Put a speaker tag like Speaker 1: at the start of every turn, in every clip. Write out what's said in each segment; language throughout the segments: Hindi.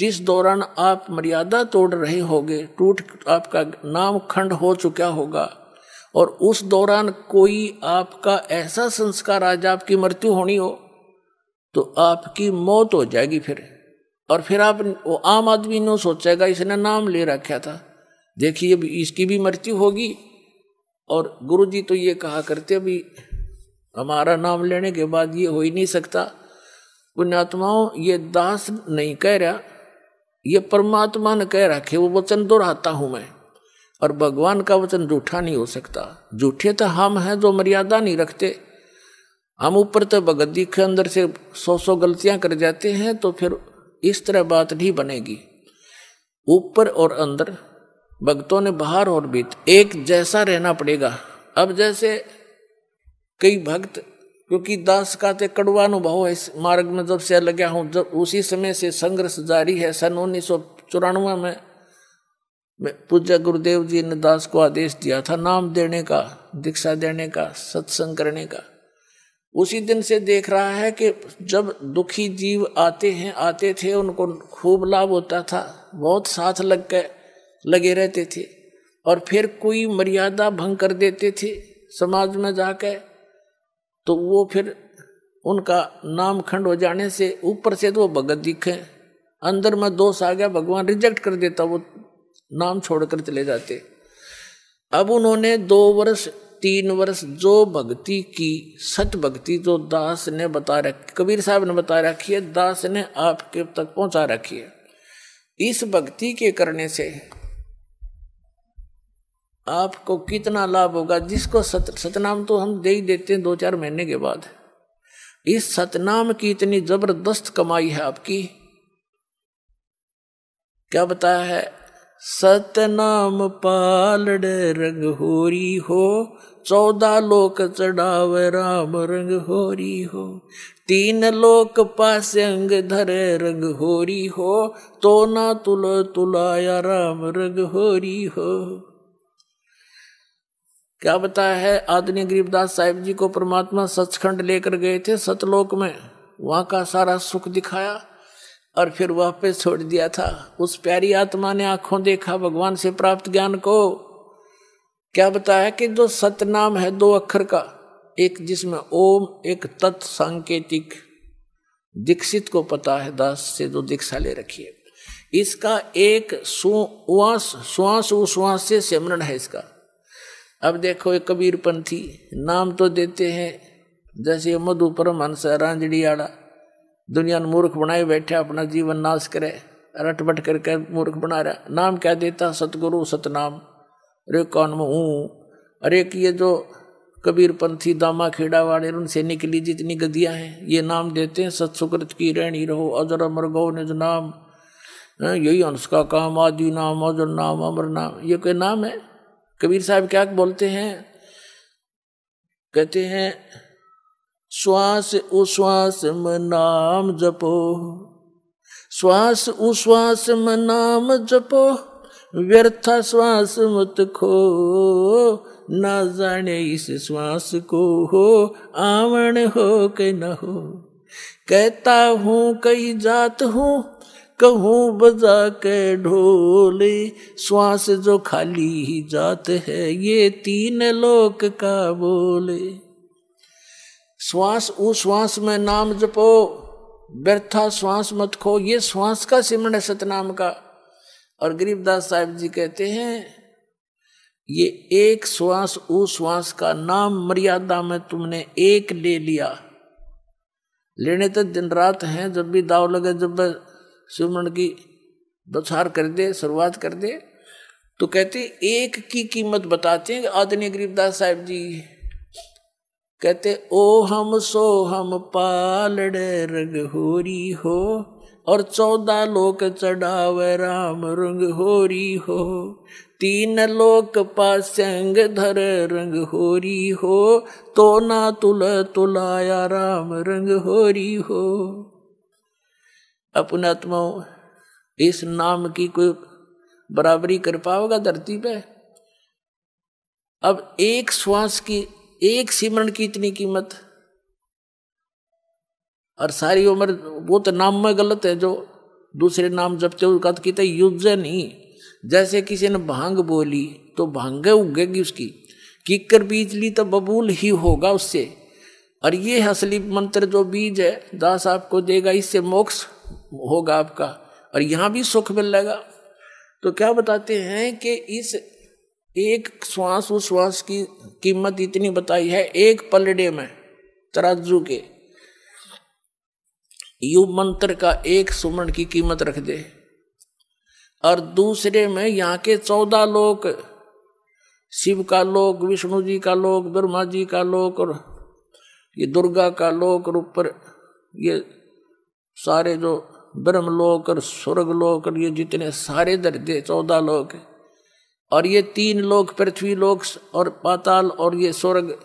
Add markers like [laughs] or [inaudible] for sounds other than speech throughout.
Speaker 1: जिस दौरान आप मर्यादा तोड़ रहे होगे टूट आपका नाम खंड हो चुका होगा और उस दौरान कोई आपका ऐसा संस्कार आज आपकी मृत्यु होनी हो तो आपकी मौत हो जाएगी फिर और फिर आप वो आम आदमी नो सोचेगा इसने नाम ले रखा था देखिए अब इसकी भी मृत्यु होगी और गुरु जी तो ये कहा करते भी हमारा नाम लेने के बाद ये हो ही नहीं सकता पुण्यात्माओं ये दास नहीं कह रहा ये परमात्मा ने कह रखे वो वचन दोहराता हूं मैं और भगवान का वचन झूठा नहीं हो सकता झूठे तो हम हैं जो मर्यादा नहीं रखते हम ऊपर तो भगत के अंदर से सौ सौ गलतियां कर जाते हैं तो फिर इस तरह बात नहीं बनेगी ऊपर और अंदर भक्तों ने बाहर और बीत एक जैसा रहना पड़ेगा अब जैसे कई भक्त क्योंकि दास का तो कड़वा अनुभव है इस मार्ग में जब से लगा हूँ जब उसी समय से संघर्ष जारी है सन उन्नीस सौ चौरानवे में पूज्य गुरुदेव जी ने दास को आदेश दिया था नाम देने का दीक्षा देने का सत्संग करने का उसी दिन से देख रहा है कि जब दुखी जीव आते हैं आते थे उनको खूब लाभ होता था बहुत साथ लग के लगे रहते थे और फिर कोई मर्यादा भंग कर देते थे समाज में जाकर तो वो फिर उनका नाम खंड हो जाने से ऊपर से तो वो भगत दिखे अंदर में दोष आ गया भगवान रिजेक्ट कर देता वो नाम छोड़कर चले जाते अब उन्होंने दो वर्ष तीन वर्ष जो भक्ति की सत भक्ति जो तो दास ने बता रखी कबीर साहब ने बता रखी है दास ने आपके तक पहुंचा रखी है इस भक्ति के करने से आपको कितना लाभ होगा जिसको सत, सतनाम तो हम दे ही देते हैं दो चार महीने के बाद इस सतनाम की इतनी जबरदस्त कमाई है आपकी क्या बताया है सतनाम पालड़ रंग हो चौदह लोक चढ़ाव राम रंग हो तीन लोक पास अंग धरे रंग हो तो ना तुल तुलाया राम रंग हो रही हो क्या बताया है आदनी गरीबदास साहिब जी को परमात्मा सचखंड लेकर गए थे सतलोक में वहाँ का सारा सुख दिखाया और फिर वापस छोड़ दिया था उस प्यारी आत्मा ने आंखों देखा भगवान से प्राप्त ज्ञान को क्या बताया कि जो सतनाम है दो अक्षर का एक जिसमें ओम एक तत्सांकेतिक दीक्षित को पता है दास से जो दीक्षा ले रखी है इसका एक सुवास सुवास उश्वास से स्मरण है इसका अब देखो ये कबीरपंथी नाम तो देते हैं जैसे मधु परमहंस रांझड़ी आड़ा दुनिया ने मूर्ख बनाए बैठे अपना जीवन नाश करे रटबट करके मूर्ख बना रहा नाम क्या देता सतगुरु सतनाम अरे कौन में हूँ अरे कि ये जो कबीरपंथी दामा खेड़ा वाले उनसे निकली जितनी गदियाँ हैं ये नाम देते हैं सतसुकृत की रहनी रहो अजर अमर गौ निज नाम हाँ, यही अंश का काम आदि नाम अजर नाम अमर नाम ये कोई नाम है कबीर साहब क्या बोलते हैं कहते हैं श्वास उश्वास में नाम जपो श्वास उश्वास में नाम जपो व्यर्थ श्वास मत खो ना जाने इस श्वास को हो आवण हो के न हो कहता हूं कई जात हूँ कहूँ बजा के ढोले श्वास जो खाली ही जात है ये तीन लोक का बोले श्वास उस श्वास में नाम जपो व्यर्था श्वास मत खो ये श्वास का सिमरण है सतनाम का और गरीबदास साहब जी कहते हैं ये एक श्वास उस श्वास का नाम मर्यादा में तुमने एक ले लिया लेने तो दिन रात हैं जब भी दाव लगे जब सुमरण की बसार कर दे शुरुआत कर दे तो कहते एक की कीमत बताते हैं आदनीय गरीबदास साहब जी कहते ओ हम सो हम पालड़ रघोरी हो और चौदह लोक चढ़ाव राम रंग होरी हो तीन लोक पास्यंग धर रंग होरी हो तो ना तुल तुलाया राम रंग होरी हो अपनात्मा इस नाम की कोई बराबरी कर पाओगा धरती पे अब एक श्वास की एक सिमरण की इतनी कीमत और सारी उम्र वो तो नाम में गलत है जो दूसरे नाम जपते तो कथ की युद्ध नहीं जैसे किसी ने भांग बोली तो भांगे उगेगी उसकी किक्कर बीज ली तो बबूल ही होगा उससे और ये असली मंत्र जो बीज है दास आपको देगा इससे मोक्ष होगा आपका और यहाँ भी सुख मिलेगा तो क्या बताते हैं कि इस एक श्वास श्वास की कीमत इतनी बताई है एक पलडे में तराजू के यु मंत्र का एक सुमरण की कीमत रख दे और दूसरे में यहाँ के चौदह लोग शिव का लोक विष्णु जी का लोक ब्रह्मा जी का लोक और ये दुर्गा का लोक और ऊपर ये सारे जो लोक और स्वर्ग लोक और ये जितने सारे दर्जे चौदह लोक और ये तीन लोक पृथ्वी लोक और पाताल और ये स्वर्ग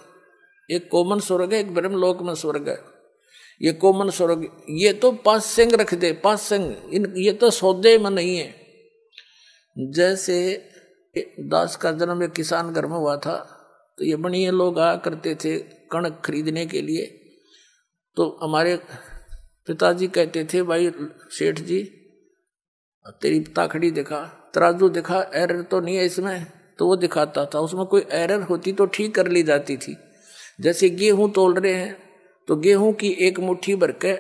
Speaker 1: एक कॉमन स्वर्ग है एक ब्रह्मलोक में स्वर्ग है ये कॉमन स्वर्ग ये तो पास संग रख दे पास संग इन ये तो सौदे में नहीं है जैसे दास का जन्म एक किसान घर में हुआ था तो ये बनिए लोग आया करते थे कणक खरीदने के लिए तो हमारे पिताजी कहते थे भाई सेठ जी तेरी ताखड़ी देखा तराजू देखा एरर तो नहीं है इसमें तो वो दिखाता था उसमें कोई एरर होती तो ठीक कर ली जाती थी जैसे गेहूं तोल रहे हैं तो गेहूं की एक मुट्ठी भर के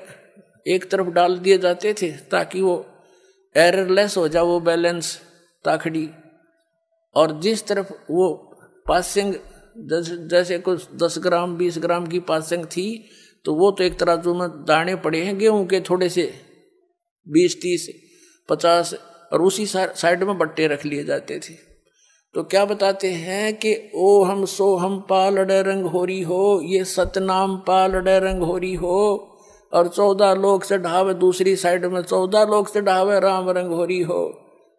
Speaker 1: एक तरफ डाल दिए जाते थे ताकि वो एरर लेस हो जाए वो बैलेंस ताखड़ी और जिस तरफ वो पासिंग जैसे कुछ दस ग्राम बीस ग्राम की पासिंग थी तो वो तो एक जो में दाने पड़े हैं गेहूं के थोड़े से बीस तीस पचास और उसी साइड में बट्टे रख लिए जाते थे तो क्या बताते हैं कि ओ हम सो हम पाल रंग होरी हो ये सतनाम पाल रंग होरी हो और चौदह लोग से ढावे दूसरी साइड में चौदह लोग से ढावे राम रंग होरी हो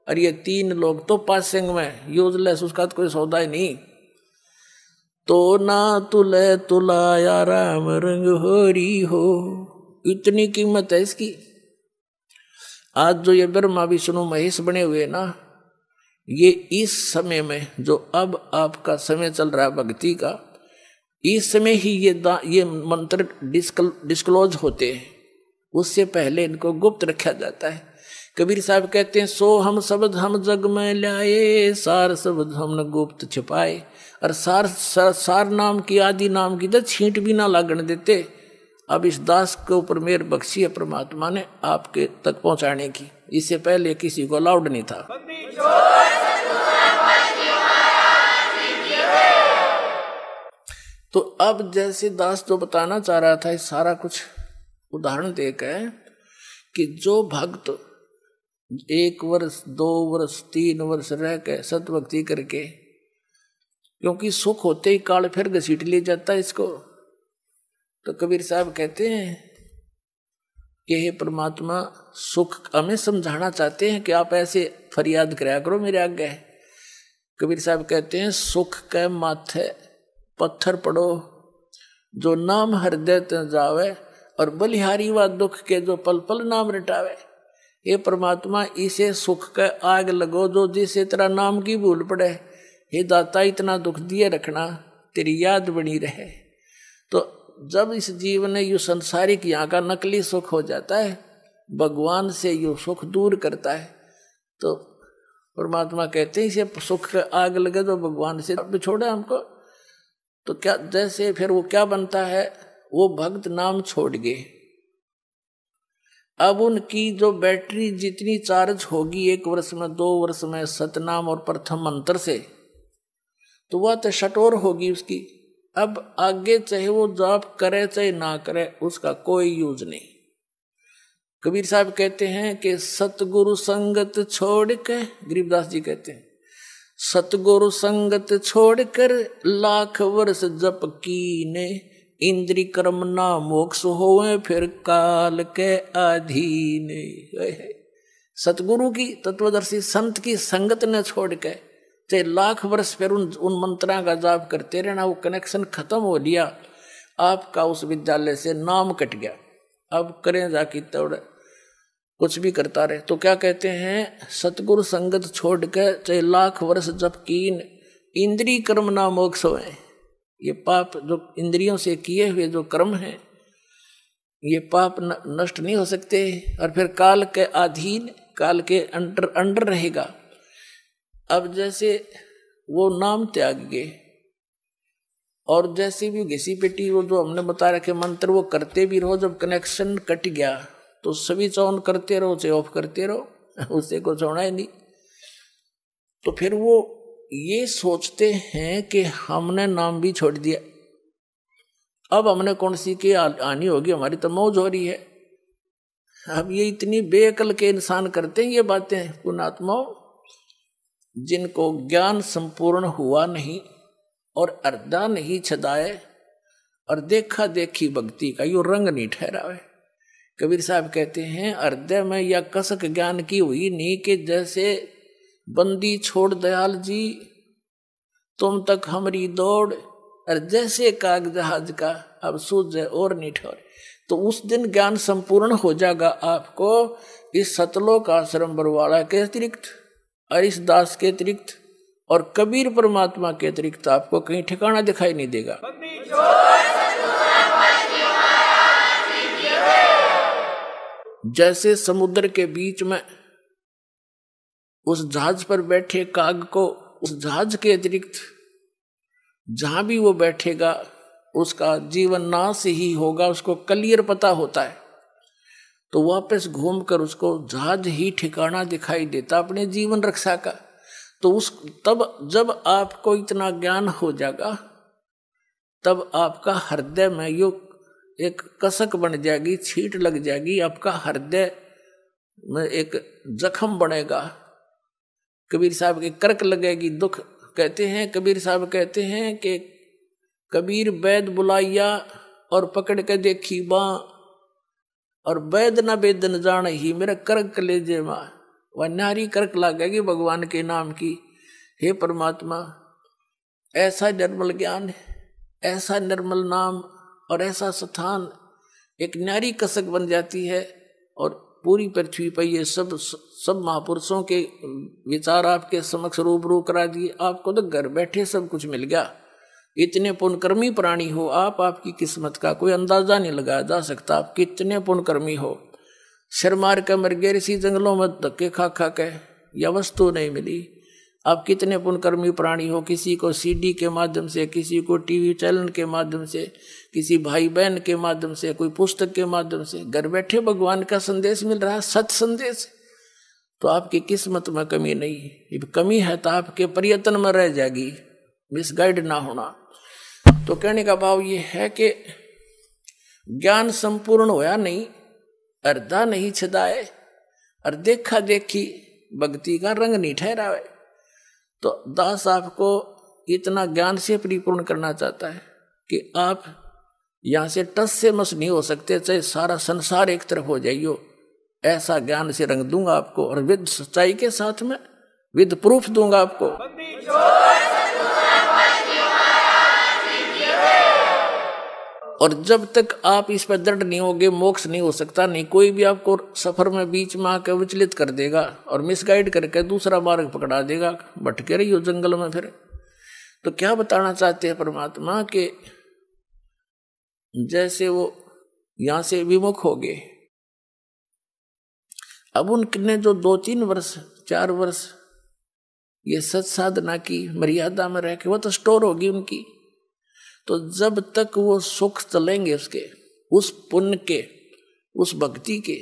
Speaker 1: और ये तीन लोग तो पासिंग में यूजलेस उसका तो कोई सौदा ही नहीं तो ना तुले तुलाया राम रंग होरी हो इतनी कीमत है इसकी आज जो ये ब्रह्मा विष्णु महेश बने हुए ना ये इस समय में जो अब आपका समय चल रहा है भक्ति का इस समय ही ये दा ये मंत्र डिस्कल डिस्क्लोज होते हैं उससे पहले इनको गुप्त रखा जाता है कबीर साहब कहते हैं सो हम शब्द हम जग में लाए सार शब्द हमने गुप्त छिपाए और सार सार, सार नाम की आदि नाम की तो छींट भी ना लागण देते अब इस दास के ऊपर मेर बख्शी है परमात्मा ने आपके तक पहुंचाने की इससे पहले किसी को अलाउड नहीं था तो अब जैसे दास जो तो बताना चाह रहा था सारा कुछ उदाहरण देकर कि जो भक्त एक वर्ष दो वर्ष तीन वर्ष रह के सतभक्ति करके क्योंकि सुख होते ही काल फिर घसीट लिया जाता है इसको तो कबीर साहब कहते हैं कि हे परमात्मा सुख हमें समझाना चाहते हैं कि आप ऐसे फरियाद कराया करो मेरे आगे कबीर साहब कहते हैं सुख के माथे पत्थर पड़ो जो नाम हृदय जावे और बलिहारी व दुख के जो पल पल नाम रटावे ये परमात्मा इसे सुख का आग लगो जो जिसे तेरा नाम की भूल पड़े हे दाता इतना दुख दिए रखना तेरी याद बनी रहे तो जब इस जीव ने यू संसारिक यहाँ का नकली सुख हो जाता है भगवान से यू सुख दूर करता है तो परमात्मा कहते हैं इसे सुख का आग लगे तो भगवान से छोड़े हमको तो क्या जैसे फिर वो क्या बनता है वो भक्त नाम छोड़ गए अब उनकी जो बैटरी जितनी चार्ज होगी एक वर्ष में दो वर्ष में सतनाम और प्रथम मंत्र से तो वह तो शटोर होगी उसकी अब आगे चाहे वो जॉब करे चाहे ना करे उसका कोई यूज नहीं कबीर साहब कहते हैं कि सतगुरु संगत छोड़ कर गरीबदास जी कहते हैं सतगुरु संगत छोड़कर लाख वर्ष जप की ने इंद्री कर्म ना मोक्ष होवे फिर काल के अधीन सतगुरु की तत्वदर्शी संत की संगत ने छोड़ के चाहे लाख वर्ष फिर उन उन मंत्रा का जाप करते रहना वो कनेक्शन खत्म हो लिया आपका उस विद्यालय से नाम कट गया अब करें जाके तोड़ कुछ भी करता रहे तो क्या कहते हैं सतगुरु संगत छोड़ के चाहे लाख वर्ष जब कीन इंद्री कर्म ना मोक्ष होए ये पाप जो इंद्रियों से किए हुए जो कर्म हैं ये पाप नष्ट नहीं हो सकते और फिर काल के अधीन काल के अंडर अंडर रहेगा अब जैसे वो नाम त्याग गए और जैसे भी घिसी पेटी वो जो हमने बता रखे मंत्र वो करते भी रहो जब कनेक्शन कट गया तो स्विच ऑन करते रहो चाहे ऑफ करते रहो [laughs] उससे को होना ही नहीं तो फिर वो ये सोचते हैं कि हमने नाम भी छोड़ दिया अब हमने कौन सी की आनी होगी हमारी तो मौज हो रही है अब ये इतनी बेअकल के इंसान करते हैं ये बातें पुणात्माओं जिनको ज्ञान संपूर्ण हुआ नहीं और अर्दा नहीं छदाए और देखा देखी भक्ति का यो रंग नहीं ठहरावे कबीर साहब कहते हैं अर्दय में या कसक ज्ञान की हुई नहीं कि जैसे बंदी छोड़ दयाल जी तुम तक हमारी दौड़ और जैसे काग जहाज का अब सूझ और नहीं तो उस दिन ज्ञान संपूर्ण हो जाएगा आपको इस सतलोक आश्रम बरवाड़ा के अतिरिक्त और इस दास के अतिरिक्त और कबीर परमात्मा के अतिरिक्त आपको कहीं ठिकाना दिखाई नहीं देगा जैसे समुद्र के बीच में उस जहाज पर बैठे काग को उस जहाज के अतिरिक्त जहां भी वो बैठेगा उसका जीवन नाश ही होगा उसको क्लियर पता होता है तो वापस घूमकर उसको जहाज ही ठिकाना दिखाई देता अपने जीवन रक्षा का तो उस तब जब आपको इतना ज्ञान हो जाएगा तब आपका हृदय में यो एक कसक बन जाएगी छीट लग जाएगी आपका हृदय में एक जख्म बनेगा कबीर साहब के कर्क लगेगी दुख कहते हैं कबीर साहब कहते हैं कि कबीर वैद बुलाइया और पकड़ के देखी बा और वैद न न जान ही मेरा कर्क ले जे माँ वह नारी कर्क लागेगी भगवान के नाम की हे परमात्मा ऐसा निर्मल ज्ञान ऐसा निर्मल नाम और ऐसा स्थान एक नारी कसक बन जाती है और पूरी पृथ्वी पर ये सब सब महापुरुषों के विचार आपके समक्ष रूबरू करा दिए आपको तो घर बैठे सब कुछ मिल गया इतने पुण्यकर्मी प्राणी हो आप आपकी किस्मत का कोई अंदाजा नहीं लगाया जा सकता आप कितने पुण्यकर्मी हो मार के मर गए ऋषि जंगलों में धक्के खा खा के या वस्तु नहीं मिली आप कितने पुण्यकर्मी प्राणी हो किसी को सीडी के माध्यम से किसी को टीवी चैनल के माध्यम से किसी भाई बहन के माध्यम से कोई पुस्तक के माध्यम से घर बैठे भगवान का संदेश मिल रहा है सत संदेश तो आपकी किस्मत में कमी नहीं कमी है तो आपके प्रयत्न में रह जाएगी मिसगाइड ना होना तो कहने का भाव ये है कि ज्ञान संपूर्ण होया नहीं अर्धा नहीं छदाए और देखा देखी भक्ति का रंग नहीं ठहरावे तो दास आपको इतना ज्ञान से परिपूर्ण करना चाहता है कि आप यहाँ से टस से मस नहीं हो सकते चाहे सारा संसार एक तरफ हो जाइयो ऐसा ज्ञान से रंग दूंगा आपको और विद सच्चाई के साथ में विद प्रूफ दूंगा आपको और जब तक आप इस पर दृढ़ नहीं होगे मोक्ष नहीं हो सकता नहीं कोई भी आपको सफर में बीच में आकर विचलित कर देगा और मिसगाइड करके दूसरा मार्ग पकड़ा देगा भटके रही हो जंगल में फिर तो क्या बताना चाहते हैं परमात्मा के जैसे वो यहां से विमुख हो गए अब उनने जो दो तीन वर्ष चार वर्ष ये सच साधना की मर्यादा में रह के वो तो स्टोर होगी उनकी तो जब तक वो सुख चलेंगे उसके उस पुण्य के उस भक्ति के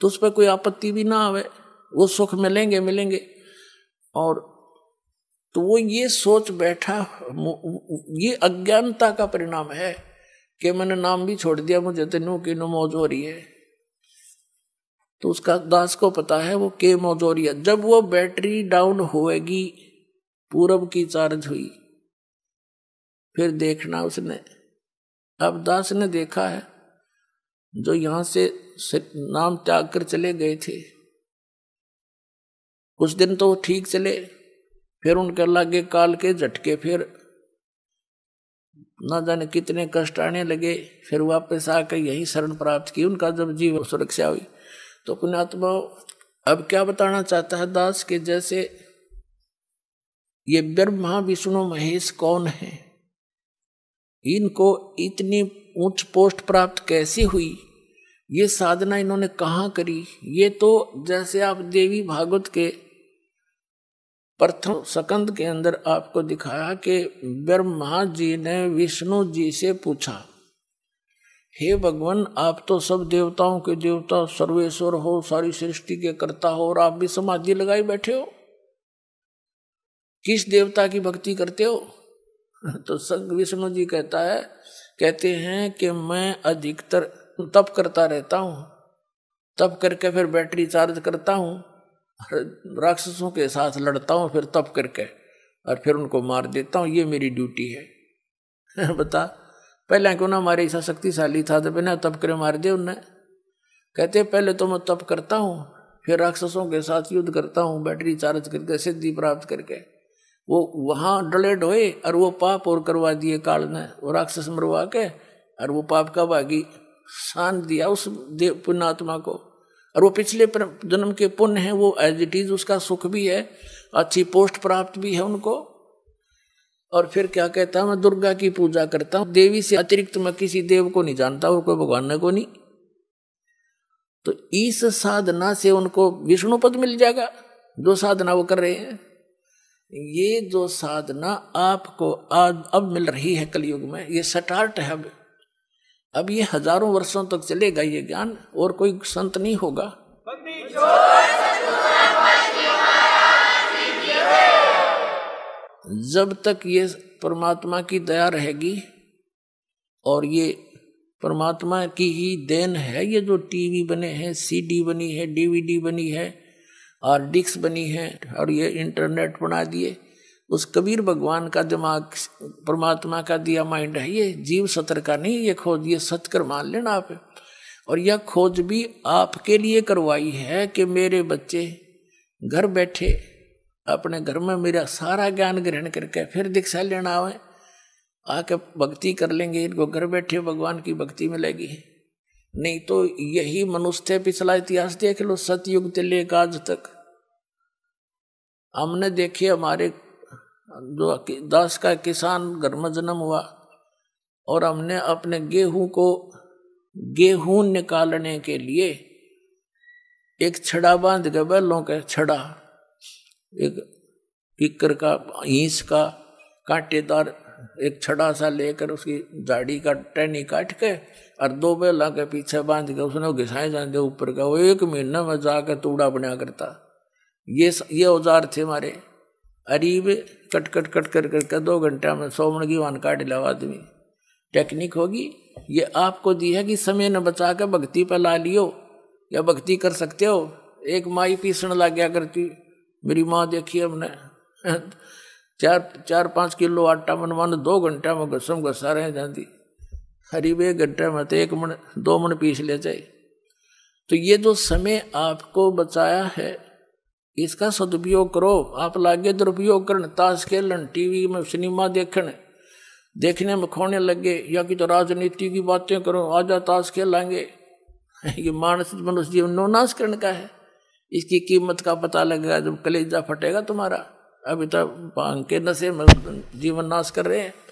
Speaker 1: तो उस पर कोई आपत्ति भी ना आवे वो सुख मिलेंगे मिलेंगे और तो वो ये सोच बैठा ये अज्ञानता का परिणाम है कि मैंने नाम भी छोड़ दिया मुझे तो नू की नु मौज हो रही है तो उसका दास को पता है वो के मोजोरिया जब वो बैटरी डाउन होएगी पूरब की चार्ज हुई फिर देखना उसने अब दास ने देखा है जो यहां से नाम त्याग कर चले गए थे कुछ दिन तो ठीक चले फिर उनके लागे काल के झटके फिर न जाने कितने कष्ट आने लगे फिर वापस आकर यही शरण प्राप्त की उनका जब जीव सुरक्षा हुई तो पुणात्मा अब क्या बताना चाहता है दास के जैसे ये ब्रह्मा विष्णु महेश कौन है इनको इतनी ऊंच पोस्ट प्राप्त कैसे हुई ये साधना इन्होंने कहाँ करी ये तो जैसे आप देवी भागवत के प्रथम सकंद के अंदर आपको दिखाया कि ब्रह्मा जी ने विष्णु जी से पूछा हे भगवान आप तो सब देवताओं के देवता सर्वेश्वर हो सारी सृष्टि के कर्ता हो और आप भी समाधि लगाए बैठे हो किस देवता की भक्ति करते हो [laughs] तो संग विष्णु जी कहता है कहते हैं कि मैं अधिकतर तप करता रहता हूँ तप करके फिर बैटरी चार्ज करता हूँ राक्षसों के साथ लड़ता हूँ फिर तप करके और फिर उनको मार देता हूँ ये मेरी ड्यूटी है [laughs] बता पहले क्यों ना हमारे ऐसा शक्तिशाली था तो बिना तप करे मार दिया उन्हें कहते पहले तो मैं तप करता हूँ फिर राक्षसों के साथ युद्ध करता हूँ बैटरी चार्ज करके सिद्धि प्राप्त करके वो वहाँ डले हुए और वो पाप और करवा दिए काल ने वो राक्षस मरवा के और वो पाप का भागी शान दिया उस देव पुण्यात्मा को और वो पिछले जन्म के पुण्य हैं वो एज इट इज उसका सुख भी है अच्छी पोस्ट प्राप्त भी है उनको और फिर क्या कहता हूँ मैं दुर्गा की पूजा करता हूँ देवी से अतिरिक्त मैं किसी देव को नहीं जानता और कोई भगवान को नहीं तो इस साधना से उनको विष्णु पद मिल जाएगा जो साधना वो कर रहे हैं ये जो साधना आपको आज अब मिल रही है कलयुग में ये स्टार्ट है अब अब ये हजारों वर्षों तक चलेगा ये ज्ञान और कोई संत नहीं होगा जब तक ये परमात्मा की दया रहेगी और ये परमात्मा की ही देन है ये जो टीवी बने हैं सीडी बनी है डीवीडी बनी है और डिस्क बनी है और ये इंटरनेट बना दिए उस कबीर भगवान का दिमाग परमात्मा का दिया माइंड है ये जीव सत्र का नहीं ये खोज ये सतकर मान लेना आप और यह खोज भी आपके लिए करवाई है कि मेरे बच्चे घर बैठे अपने घर में मेरा सारा ज्ञान ग्रहण करके फिर दीक्षा लेना आवे आके भक्ति कर लेंगे इनको घर बैठे भगवान की भक्ति मिलेगी नहीं तो यही मनुष्य पिछला इतिहास देख लो सतयुग से लेकर आज तक हमने देखे हमारे जो दास का किसान घर में जन्म हुआ और हमने अपने गेहूं को गेहूं निकालने के लिए एक छड़ा बांध के बैलों के छड़ा एक किक्कर का ईस का कांटेदार एक छड़ा सा लेकर उसकी जाड़ी का टहनी काट के और दो बेला के पीछे बांध के उसने घिसाए जाते ऊपर का वो एक महीना में जाकर तूड़ा बनाया करता ये ये औजार थे हमारे अरीब कट कट कट कर करके दो घंटे में सोमण की वन काट लाओ आदमी टेक्निक होगी ये आपको दी है कि समय न बचा के भक्ति पर ला लियो या भक्ति कर सकते हो एक माई पीसण लग गया करती मेरी माँ देखी हमने चार चार पाँच किलो आटा मन मन दो घंटे में घसम घसा रहे जाती हरी एक घंटे में तो एक मन दो मन पीस ले जाए तो ये जो समय आपको बचाया है इसका सदुपयोग करो आप लागे दुरुपयोग कर ताश खेलन टीवी में सिनेमा देखने देखने में खोने लगे या कि तो राजनीति की बातें करो आजा ताश खेलेंगे [laughs] ये मानस मनुष्य जीवन नाश करने का है इसकी कीमत का पता लगेगा जब कलेजा फटेगा तुम्हारा अभी तो भांग के नशे में जीवन नाश कर रहे हैं